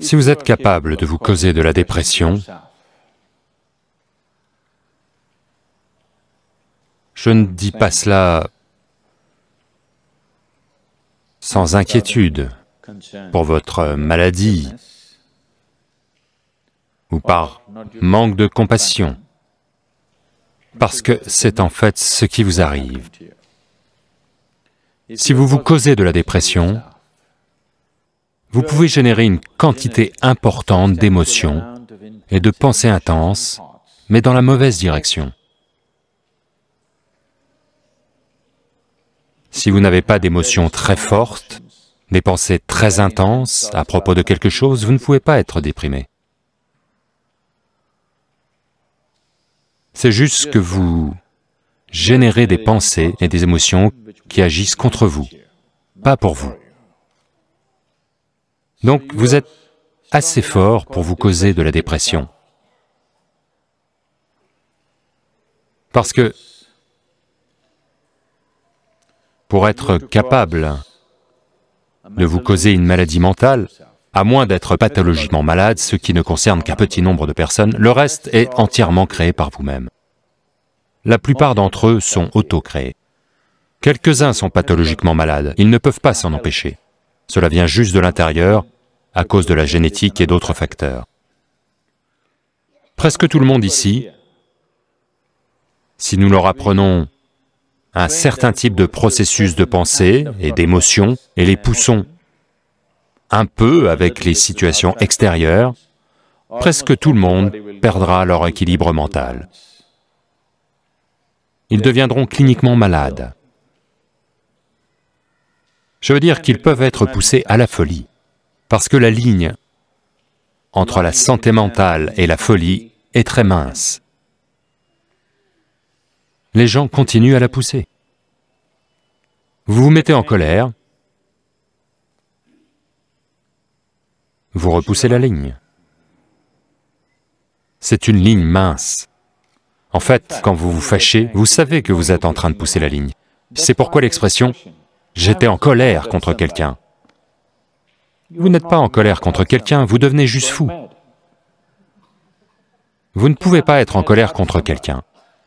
Si vous êtes capable de vous causer de la dépression, je ne dis pas cela sans inquiétude pour votre maladie ou par manque de compassion, parce que c'est en fait ce qui vous arrive. Si vous vous causez de la dépression, vous pouvez générer une quantité importante d'émotions et de pensées intenses, mais dans la mauvaise direction. Si vous n'avez pas d'émotions très fortes, des pensées très intenses à propos de quelque chose, vous ne pouvez pas être déprimé. C'est juste que vous générez des pensées et des émotions qui agissent contre vous, pas pour vous. Donc vous êtes assez fort pour vous causer de la dépression. Parce que pour être capable de vous causer une maladie mentale, à moins d'être pathologiquement malade, ce qui ne concerne qu'un petit nombre de personnes, le reste est entièrement créé par vous-même. La plupart d'entre eux sont auto-créés. Quelques-uns sont pathologiquement malades, ils ne peuvent pas s'en empêcher. Cela vient juste de l'intérieur, à cause de la génétique et d'autres facteurs. Presque tout le monde ici, si nous leur apprenons un certain type de processus de pensée et d'émotion et les poussons un peu avec les situations extérieures, presque tout le monde perdra leur équilibre mental. Ils deviendront cliniquement malades. Je veux dire qu'ils peuvent être poussés à la folie, parce que la ligne entre la santé mentale et la folie est très mince. Les gens continuent à la pousser. Vous vous mettez en colère, vous repoussez la ligne. C'est une ligne mince. En fait, quand vous vous fâchez, vous savez que vous êtes en train de pousser la ligne. C'est pourquoi l'expression J'étais en colère contre quelqu'un. Vous n'êtes pas en colère contre quelqu'un, vous devenez juste fou. Vous ne pouvez pas être en colère contre quelqu'un.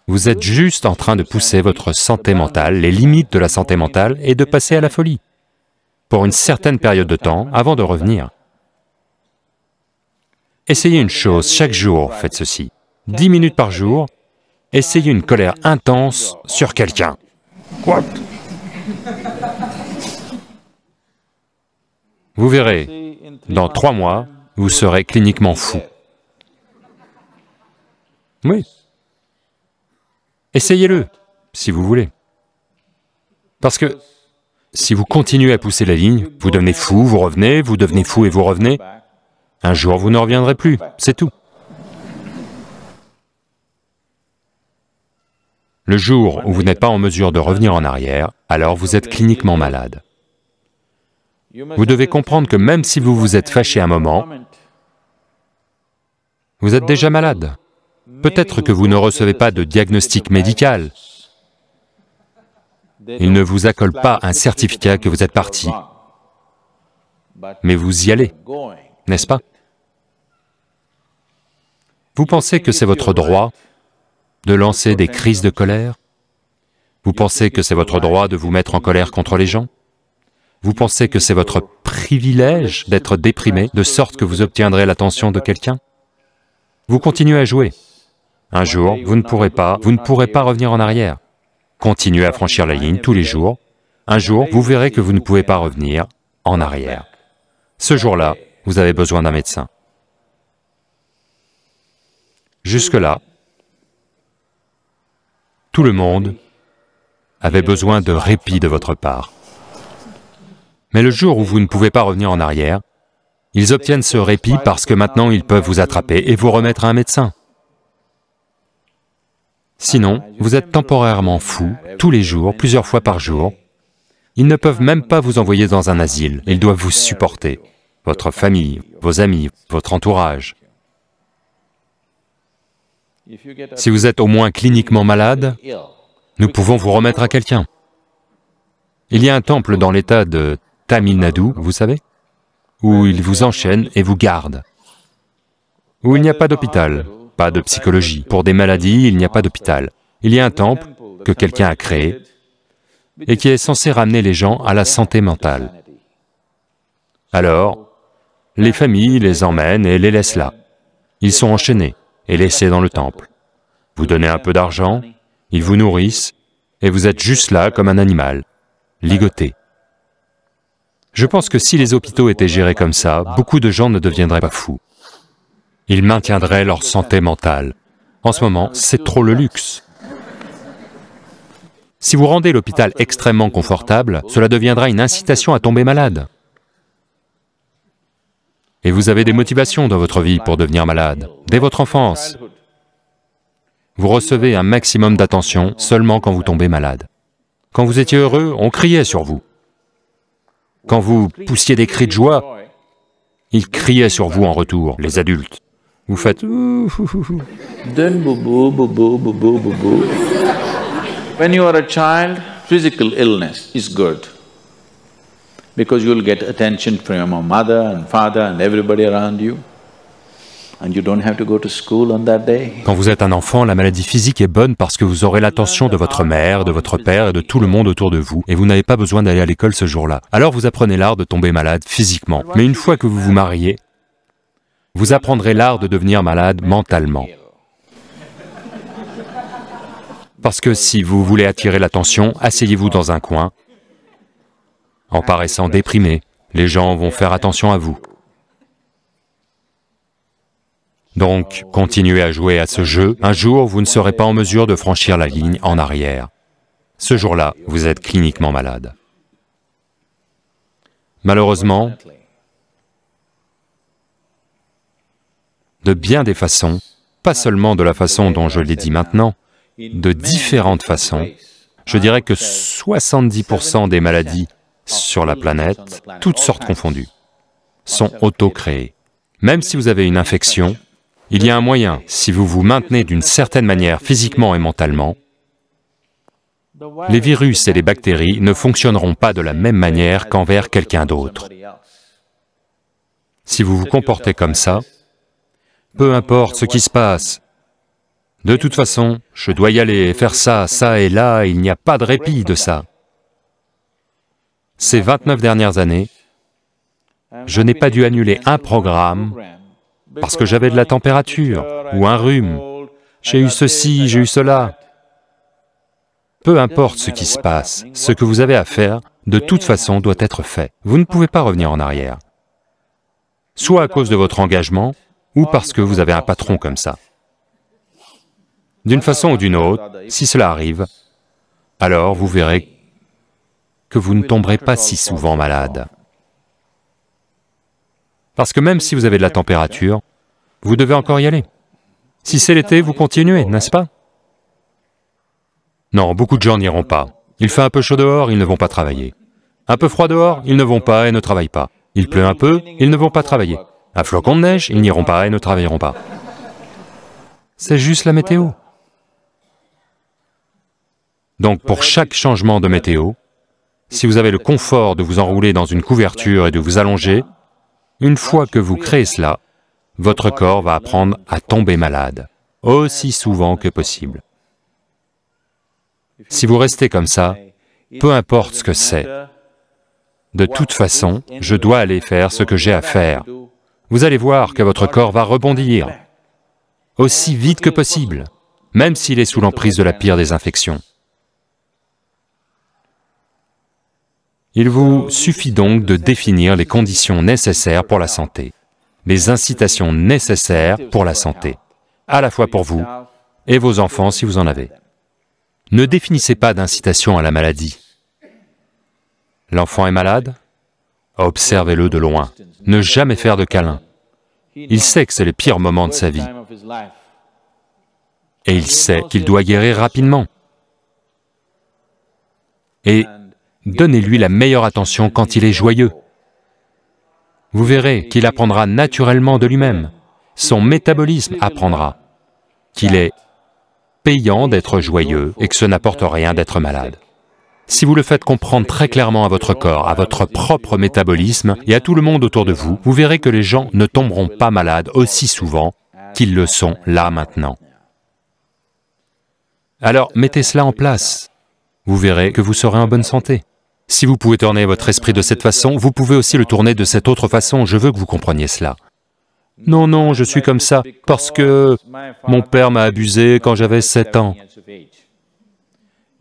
Vous êtes juste en train de pousser votre santé mentale, les limites de la santé mentale, et de passer à la folie, pour une certaine période de temps, avant de revenir. Essayez une chose chaque jour, faites ceci. Dix minutes par jour, essayez une colère intense sur quelqu'un. Quoi Vous verrez, dans trois mois, vous serez cliniquement fou. Oui. Essayez-le, si vous voulez. Parce que si vous continuez à pousser la ligne, vous devenez fou, vous revenez, vous devenez fou et vous revenez, un jour vous ne reviendrez plus, c'est tout. Le jour où vous n'êtes pas en mesure de revenir en arrière, alors vous êtes cliniquement malade. Vous devez comprendre que même si vous vous êtes fâché un moment, vous êtes déjà malade. Peut-être que vous ne recevez pas de diagnostic médical. Ils ne vous accolent pas un certificat que vous êtes parti, mais vous y allez, n'est-ce pas Vous pensez que c'est votre droit de lancer des crises de colère Vous pensez que c'est votre droit de vous mettre en colère contre les gens vous pensez que c'est votre privilège d'être déprimé, de sorte que vous obtiendrez l'attention de quelqu'un Vous continuez à jouer. Un jour, vous ne pourrez pas, vous ne pourrez pas revenir en arrière. Continuez à franchir la ligne tous les jours. Un jour, vous verrez que vous ne pouvez pas revenir en arrière. Ce jour-là, vous avez besoin d'un médecin. Jusque-là, tout le monde avait besoin de répit de votre part. Mais le jour où vous ne pouvez pas revenir en arrière, ils obtiennent ce répit parce que maintenant ils peuvent vous attraper et vous remettre à un médecin. Sinon, vous êtes temporairement fou, tous les jours, plusieurs fois par jour. Ils ne peuvent même pas vous envoyer dans un asile, ils doivent vous supporter, votre famille, vos amis, votre entourage. Si vous êtes au moins cliniquement malade, nous pouvons vous remettre à quelqu'un. Il y a un temple dans l'état de Tamil Nadu, vous savez Où ils vous enchaînent et vous gardent. Où il n'y a pas d'hôpital, pas de psychologie. Pour des maladies, il n'y a pas d'hôpital. Il y a un temple que quelqu'un a créé et qui est censé ramener les gens à la santé mentale. Alors, les familles les emmènent et les laissent là. Ils sont enchaînés et laissés dans le temple. Vous donnez un peu d'argent, ils vous nourrissent, et vous êtes juste là comme un animal, ligoté. Je pense que si les hôpitaux étaient gérés comme ça, beaucoup de gens ne deviendraient pas fous. Ils maintiendraient leur santé mentale. En ce moment, c'est trop le luxe. Si vous rendez l'hôpital extrêmement confortable, cela deviendra une incitation à tomber malade. Et vous avez des motivations dans votre vie pour devenir malade, dès votre enfance. Vous recevez un maximum d'attention seulement quand vous tombez malade. Quand vous étiez heureux, on criait sur vous. Quand vous poussiez des cris de joie, ils criaient sur vous en retour, les adultes. Vous faites Donne bobo, bobo, bobo, bobo. When you are a child, physical illness is good because you'll get attention from your mother and father and everybody around you. Quand vous êtes un enfant, la maladie physique est bonne parce que vous aurez l'attention de votre mère, de votre père et de tout le monde autour de vous, et vous n'avez pas besoin d'aller à l'école ce jour-là. Alors vous apprenez l'art de tomber malade physiquement. Mais une fois que vous vous mariez, vous apprendrez l'art de devenir malade mentalement. Parce que si vous voulez attirer l'attention, asseyez-vous dans un coin, en paraissant déprimé. Les gens vont faire attention à vous. Donc, continuez à jouer à ce jeu, un jour vous ne serez pas en mesure de franchir la ligne en arrière. Ce jour-là, vous êtes cliniquement malade. Malheureusement, de bien des façons, pas seulement de la façon dont je l'ai dit maintenant, de différentes façons, je dirais que 70% des maladies sur la planète, toutes sortes confondues, sont auto-créées. Même si vous avez une infection, il y a un moyen, si vous vous maintenez d'une certaine manière physiquement et mentalement, les virus et les bactéries ne fonctionneront pas de la même manière qu'envers quelqu'un d'autre. Si vous vous comportez comme ça, peu importe ce qui se passe, de toute façon, je dois y aller, et faire ça, ça et là, il n'y a pas de répit de ça. Ces 29 dernières années, je n'ai pas dû annuler un programme parce que j'avais de la température ou un rhume, j'ai eu ceci, j'ai eu cela. Peu importe ce qui se passe, ce que vous avez à faire, de toute façon, doit être fait. Vous ne pouvez pas revenir en arrière, soit à cause de votre engagement, ou parce que vous avez un patron comme ça. D'une façon ou d'une autre, si cela arrive, alors vous verrez que vous ne tomberez pas si souvent malade. Parce que même si vous avez de la température, vous devez encore y aller. Si c'est l'été, vous continuez, n'est-ce pas Non, beaucoup de gens n'iront pas. Il fait un peu chaud dehors, ils ne vont pas travailler. Un peu froid dehors, ils ne vont pas et ne travaillent pas. Il pleut un peu, ils ne vont pas travailler. Un flocon de neige, ils n'iront pas et ne travailleront pas. C'est juste la météo. Donc pour chaque changement de météo, si vous avez le confort de vous enrouler dans une couverture et de vous allonger, une fois que vous créez cela, votre corps va apprendre à tomber malade, aussi souvent que possible. Si vous restez comme ça, peu importe ce que c'est, de toute façon, je dois aller faire ce que j'ai à faire. Vous allez voir que votre corps va rebondir aussi vite que possible, même s'il est sous l'emprise de la pire des infections. Il vous suffit donc de définir les conditions nécessaires pour la santé, les incitations nécessaires pour la santé, à la fois pour vous et vos enfants si vous en avez. Ne définissez pas d'incitation à la maladie. L'enfant est malade Observez-le de loin. Ne jamais faire de câlin. Il sait que c'est le pire moment de sa vie. Et il sait qu'il doit guérir rapidement. Et Donnez-lui la meilleure attention quand il est joyeux. Vous verrez qu'il apprendra naturellement de lui-même. Son métabolisme apprendra qu'il est payant d'être joyeux et que ce n'apporte rien d'être malade. Si vous le faites comprendre très clairement à votre corps, à votre propre métabolisme et à tout le monde autour de vous, vous verrez que les gens ne tomberont pas malades aussi souvent qu'ils le sont là maintenant. Alors mettez cela en place, vous verrez que vous serez en bonne santé. Si vous pouvez tourner votre esprit de cette façon, vous pouvez aussi le tourner de cette autre façon, je veux que vous compreniez cela. Non, non, je suis comme ça, parce que mon père m'a abusé quand j'avais 7 ans.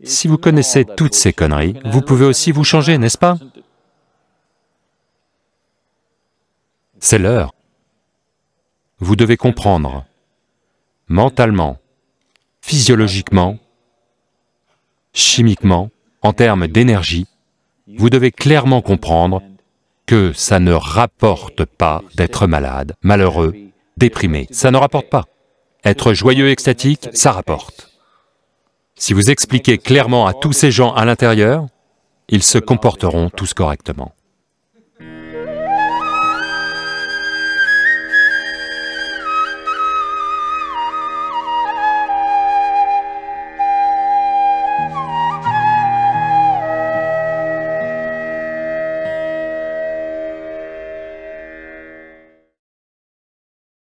Si vous connaissez toutes ces conneries, vous pouvez aussi vous changer, n'est-ce pas C'est l'heure. Vous devez comprendre, mentalement, physiologiquement, chimiquement, en termes d'énergie, vous devez clairement comprendre que ça ne rapporte pas d'être malade, malheureux, déprimé, ça ne rapporte pas. Être joyeux, extatique, ça rapporte. Si vous expliquez clairement à tous ces gens à l'intérieur, ils se comporteront tous correctement.